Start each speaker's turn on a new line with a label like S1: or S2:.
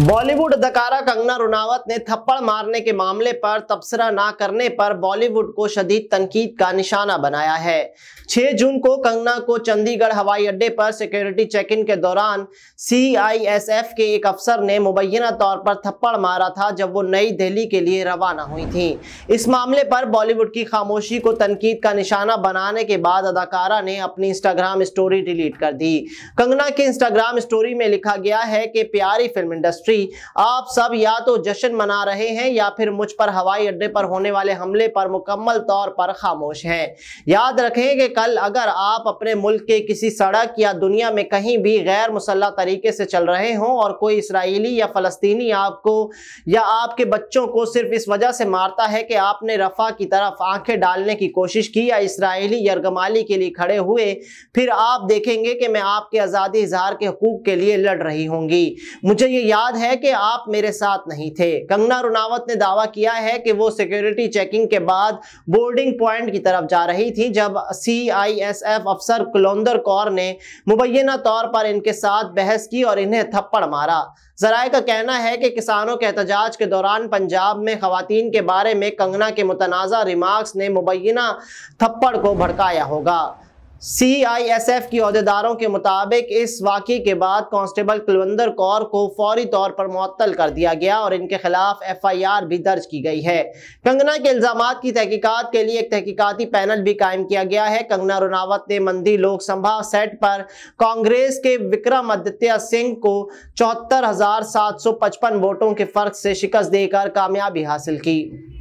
S1: बॉलीवुड अदकारा कंगना रुनावत ने थप्पड़ मारने के मामले पर तबसरा ना करने पर बॉलीवुड को शदीद तनकीद का निशाना बनाया है 6 जून को कंगना को चंडीगढ़ हवाई अड्डे पर सिक्योरिटी चेक इन के दौरान सीआईएसएफ के एक अफसर ने मुबैना तौर पर थप्पड़ मारा था जब वो नई दिल्ली के लिए रवाना हुई थी इस मामले पर बॉलीवुड की खामोशी को तनकीद का निशाना बनाने के बाद अदाकारा ने अपनी इंस्टाग्राम स्टोरी डिलीट कर दी कंगना की इंस्टाग्राम स्टोरी में लिखा गया है कि प्यारी फिल्म इंडस्ट्री इंडस्ट्री आप सब या तो जश्न मना रहे हैं या फिर मुझ पर हवाई अड्डे पर होने वाले हमले पर मुकम्मल तौर पर खामोश हैं याद रखें कि कल अगर आप अपने मुल्क के किसी सड़क या दुनिया में कहीं भी गैर मुसल्ह तरीके से चल रहे हों और कोई इसराइली या फ़लस्तनी आपको या आपके बच्चों को सिर्फ इस वजह से मारता है कि आपने रफा की तरफ आंखें डालने की कोशिश की या इसराइली यरगमाली के लिए खड़े हुए फिर आप देखेंगे कि मैं आपके आज़ादी इजहार के हकूक के लिए लड़ रही होंगी मुझे ये याद याद है कि आप मेरे साथ नहीं थे कंगना रुनावत ने दावा किया है कि वो सिक्योरिटी चेकिंग के बाद बोर्डिंग पॉइंट की तरफ जा रही थी जब सीआईएसएफ अफसर कुलोंदर कौर ने मुबैना तौर पर इनके साथ बहस की और इन्हें थप्पड़ मारा जराए का कहना है कि किसानों के एहतजाज के दौरान पंजाब में खातन के बारे में कंगना के मुतनाज़ा रिमार्क्स ने मुबैना थप्पड़ को भड़काया होगा सीआईएसएफ की अहदेदारों के मुताबिक इस वाक़े के बाद कांस्टेबल कुलवंदर कौर को फौरी तौर पर मुअत्तल कर दिया गया और इनके खिलाफ एफआईआर भी दर्ज की गई है कंगना के इल्जाम की तहकीकात के लिए एक तहकीकाती पैनल भी कायम किया गया है कंगना रुनावत ने मंदी लोकसभा सेट पर कांग्रेस के विक्रमादित्य सिंह को चौहत्तर वोटों के फर्क से शिकस्त देकर कामयाबी हासिल की